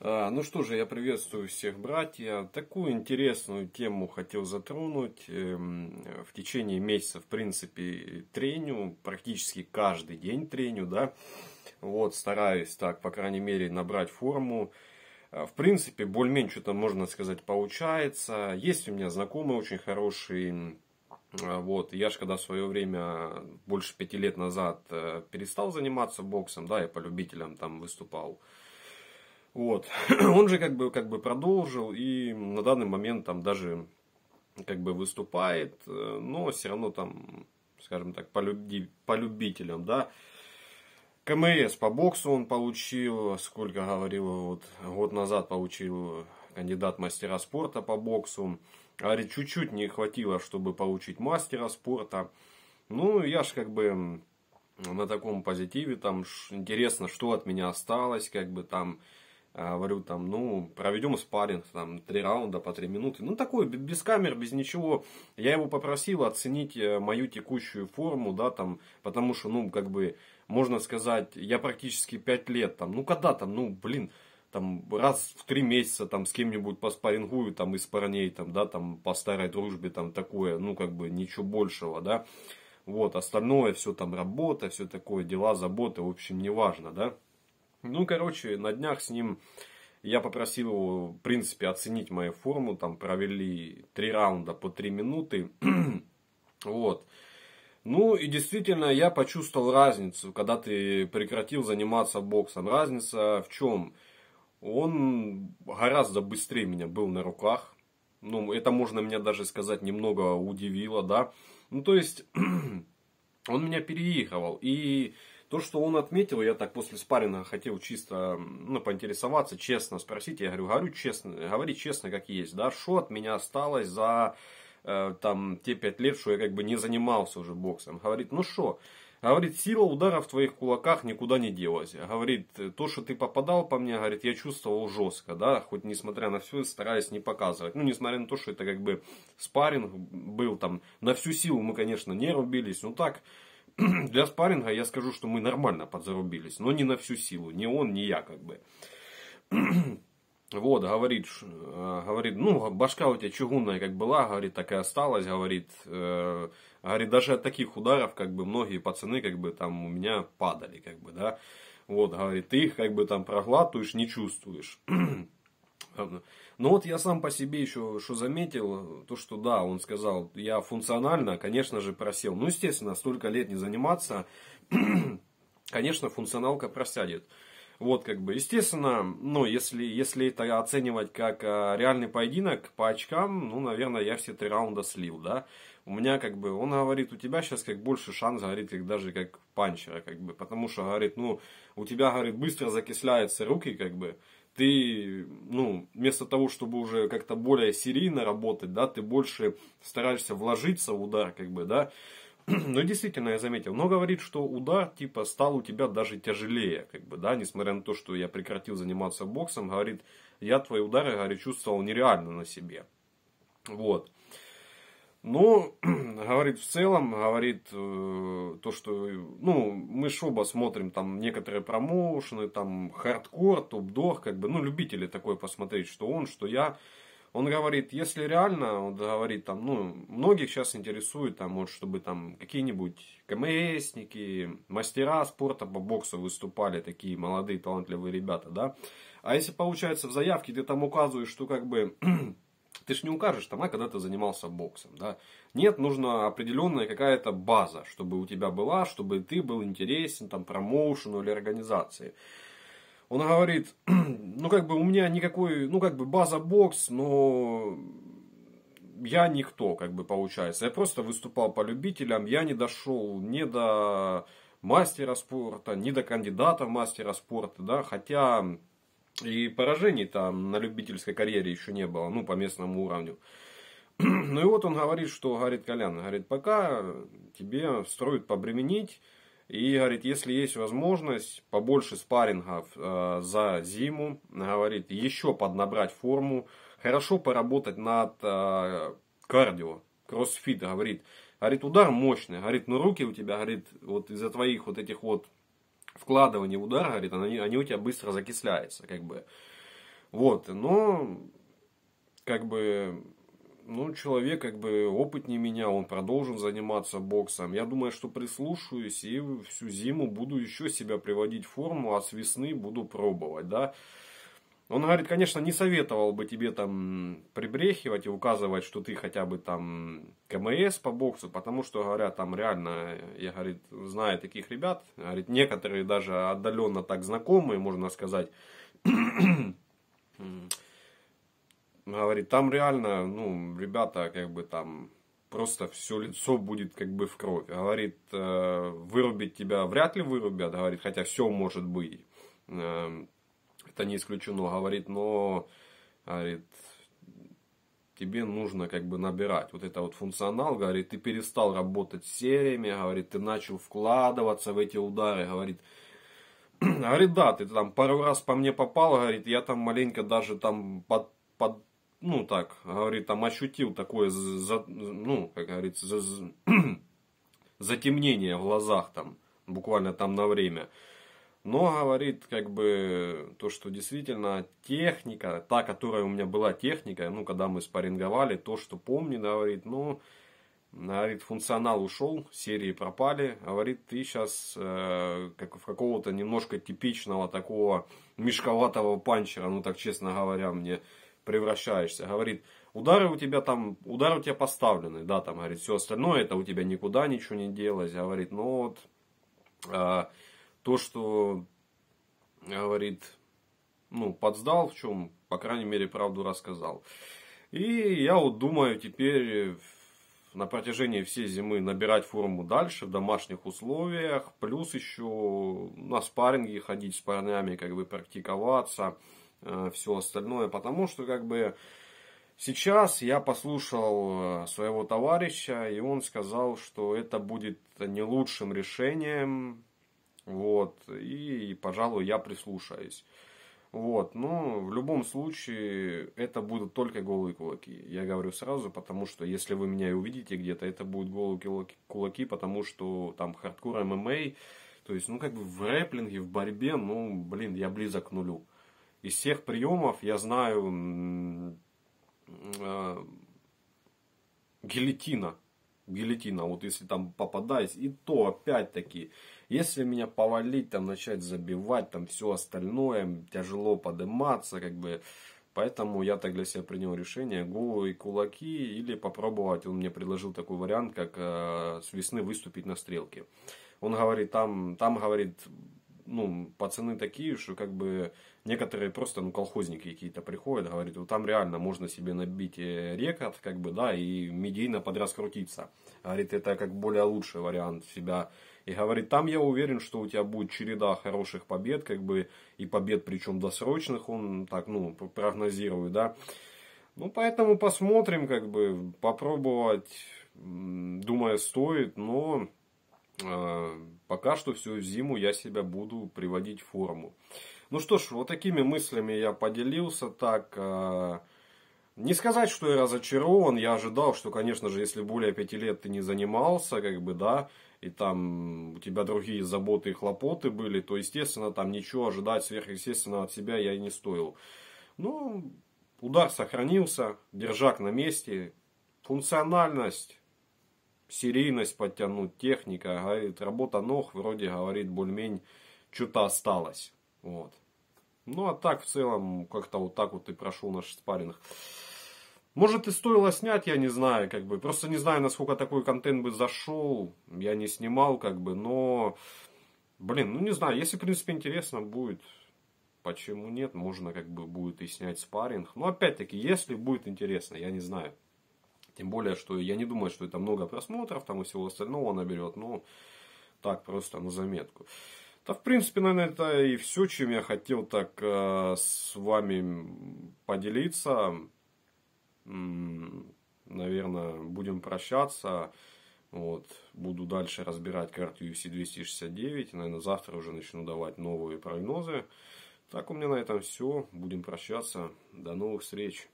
А, ну что же, я приветствую всех, братья. Такую интересную тему хотел затронуть. Эм, в течение месяца, в принципе, треню, практически каждый день треню, да. Вот, стараюсь так, по крайней мере, набрать форму. А, в принципе, более-менее что-то, можно сказать, получается. Есть у меня знакомые очень хорошие. А, вот, я же когда в свое время, больше пяти лет назад, э, перестал заниматься боксом, да, я по любителям там выступал. Вот. Он же как бы, как бы продолжил и на данный момент там даже как бы выступает, э, но все равно там, скажем так, по, люби, по любителям, да. КМС по боксу он получил, сколько говорил, вот год назад получил кандидат мастера спорта по боксу. Говорит, чуть-чуть не хватило, чтобы получить мастера спорта. Ну, я ж как бы на таком позитиве, там интересно, что от меня осталось, как бы там а, говорю, там, ну, проведем спарринг, там, три раунда по три минуты. Ну, такой, без камер, без ничего. Я его попросил оценить э, мою текущую форму, да, там, потому что, ну, как бы, можно сказать, я практически пять лет, там, ну, когда там, ну, блин, там, раз в три месяца, там, с кем-нибудь поспарингую, там, из парней, там, да, там, по старой дружбе, там, такое, ну, как бы, ничего большего, да. Вот, остальное все там работа, все такое, дела, заботы, в общем, неважно, да. Ну, короче, на днях с ним я попросил его, в принципе, оценить мою форму. Там провели три раунда по три минуты. вот. Ну и действительно, я почувствовал разницу, когда ты прекратил заниматься боксом. Разница в чем? Он гораздо быстрее меня был на руках. Ну, это можно мне даже сказать немного удивило, да. Ну, то есть, он меня переигрывал. И то, что он отметил, я так после спарринга хотел чисто ну, поинтересоваться, честно спросить. Я говорю, говорю честно, говори честно, как есть. Да, что от меня осталось за э, там те пять лет, что я как бы не занимался уже боксом. Говорит, ну что, Говорит, сила удара в твоих кулаках никуда не делась. Говорит, то, что ты попадал по мне, говорит, я чувствовал жестко, да, хоть несмотря на все, стараясь не показывать. Ну, несмотря на то, что это как бы спарринг был там, на всю силу мы, конечно, не рубились, но ну так, для спарринга я скажу, что мы нормально подзарубились, но не на всю силу, ни он, ни я как бы. Вот, говорит, э, говорит, ну, башка у тебя чугунная как была, говорит, так и осталась, говорит, э, говорит, даже от таких ударов, как бы, многие пацаны, как бы, там, у меня падали, как бы, да, вот, говорит, ты их, как бы, там, проглатываешь, не чувствуешь. Ну вот я сам по себе еще что заметил, то что да, он сказал, я функционально, конечно же, просел. Ну, естественно, столько лет не заниматься, конечно, функционалка просядет. Вот как бы, естественно, ну, если, если это оценивать как а, реальный поединок по очкам, ну, наверное, я все три раунда слил, да. У меня как бы, он говорит, у тебя сейчас как больше шанс, говорит, как даже как панчера, как бы, потому что, говорит, ну, у тебя, говорит, быстро закисляются руки, как бы, ты, ну, вместо того, чтобы уже как-то более серийно работать, да, ты больше стараешься вложиться в удар, как бы, да. Но действительно, я заметил. Но говорит, что удар, типа, стал у тебя даже тяжелее, как бы, да, несмотря на то, что я прекратил заниматься боксом, говорит, я твои удары, говорит, чувствовал нереально на себе. Вот. Но, говорит, в целом, говорит, э, то, что, ну, мы ж оба смотрим там некоторые промоушены, там, хардкор, топ-дор, как бы, ну, любители такое посмотреть, что он, что я. Он говорит, если реально, он говорит, там, ну, многих сейчас интересует, там, вот, чтобы там какие-нибудь КМСники, мастера спорта по боксу выступали, такие молодые, талантливые ребята, да. А если, получается, в заявке ты там указываешь, что, как бы, ты же не укажешь там, а когда ты занимался боксом, да. Нет, нужна определенная какая-то база, чтобы у тебя была, чтобы ты был интересен там промоушену или организации. Он говорит, ну как бы у меня никакой, ну как бы база бокс, но я никто, как бы получается. Я просто выступал по любителям, я не дошел ни до мастера спорта, ни до кандидата в мастера спорта, да, хотя и поражений там на любительской карьере еще не было, ну, по местному уровню. Ну и вот он говорит, что, говорит, Колян, говорит, пока тебе строят побременить, и говорит, если есть возможность побольше спаррингов э, за зиму, говорит, еще поднабрать форму, хорошо поработать над э, кардио, кроссфит, говорит, говорит, удар мощный, говорит, но «Ну, руки у тебя, говорит, вот из-за твоих вот этих вот вкладывание удара, говорит, они, они у тебя быстро закисляются, как бы. Вот, но, как бы, ну, человек, как бы, опытнее меня, он продолжен заниматься боксом. Я думаю, что прислушаюсь и всю зиму буду еще себя приводить в форму, а с весны буду пробовать, да. Он говорит, конечно, не советовал бы тебе там прибрехивать и указывать, что ты хотя бы там КМС по боксу, потому что, говорят, там реально, я, говорит, знаю таких ребят, говорит, некоторые даже отдаленно так знакомые, можно сказать, говорит, там реально, ну, ребята, как бы там просто все лицо будет как бы в кровь. Говорит, э, вырубить тебя вряд ли вырубят, говорит, хотя все может быть. Эм, это не исключено, говорит, но говорит, тебе нужно как бы набирать вот это вот функционал, говорит, ты перестал работать сериями, говорит, ты начал вкладываться в эти удары, говорит, говорит, да, ты там пару раз по мне попал, говорит, я там маленько даже там под, под ну так, говорит, там ощутил такое, за, ну, как говорится, за, затемнение в глазах там, буквально там на время но говорит как бы то, что действительно техника, та, которая у меня была техника, ну, когда мы спарринговали, то, что помнит, говорит, ну, говорит, функционал ушел, серии пропали, говорит, ты сейчас э, как в какого-то немножко типичного такого мешковатого панчера, ну, так честно говоря, мне превращаешься, говорит, удары у тебя там, удары у тебя поставлены, да, там, говорит, все остальное, это у тебя никуда ничего не делать, говорит, ну, вот, э, то, что говорит, ну, подсдал в чем, по крайней мере, правду рассказал. И я вот думаю теперь на протяжении всей зимы набирать форму дальше в домашних условиях, плюс еще на спарринге ходить с парнями, как бы практиковаться, э, все остальное, потому что как бы сейчас я послушал э, своего товарища, и он сказал, что это будет не лучшим решением, вот. И, пожалуй, я прислушаюсь. Вот, но ну, в любом случае это будут только голые кулаки. Я говорю сразу, потому что если вы меня и увидите где-то, это будут голые кулаки, кулаки, потому что там хардкор ММА, то есть, ну как бы в рэплинге, в борьбе, ну, блин, я близок к нулю. Из всех приемов я знаю э, гильотина гильотина, вот если там попадаюсь, и то опять-таки, если меня повалить, там начать забивать, там все остальное, тяжело подниматься, как бы, Поэтому я так для себя принял решение голые кулаки или попробовать. Он мне предложил такой вариант, как э, с весны выступить на стрелке. Он говорит, там, там говорит, ну, пацаны такие, что как бы некоторые просто, ну, колхозники какие-то приходят, говорят, вот там реально можно себе набить э, рекорд, как бы, да, и медийно подряд скрутиться, Говорит, это как более лучший вариант себя. И говорит, там я уверен, что у тебя будет череда хороших побед, как бы, и побед причем досрочных, он так, ну, прогнозирует, да. Ну, поэтому посмотрим, как бы, попробовать, думаю, стоит, но Э, пока что всю зиму я себя буду приводить в форму. Ну что ж, вот такими мыслями я поделился. Так, э, не сказать, что я разочарован. Я ожидал, что, конечно же, если более пяти лет ты не занимался, как бы, да, и там у тебя другие заботы и хлопоты были, то, естественно, там ничего ожидать сверхъестественного от себя я и не стоил. Ну, удар сохранился, держак на месте, функциональность серийность подтянуть, техника, говорит, работа ног, вроде, говорит, более-менее что-то осталось. Вот. Ну, а так, в целом, как-то вот так вот и прошел наш спарринг. Может и стоило снять, я не знаю, как бы. Просто не знаю, насколько такой контент бы зашел. Я не снимал, как бы, но... Блин, ну не знаю, если, в принципе, интересно будет, почему нет, можно как бы будет и снять спарринг. Но ну, опять-таки, если будет интересно, я не знаю. Тем более, что я не думаю, что это много просмотров там и всего остального наберет, но ну, так просто на заметку. Да, в принципе, наверное, это и все, чем я хотел так э, с вами поделиться. М-м, наверное, будем прощаться. Вот. Буду дальше разбирать карту UFC 269. Наверное, завтра уже начну давать новые прогнозы. Так у меня на этом все. Будем прощаться. До новых встреч.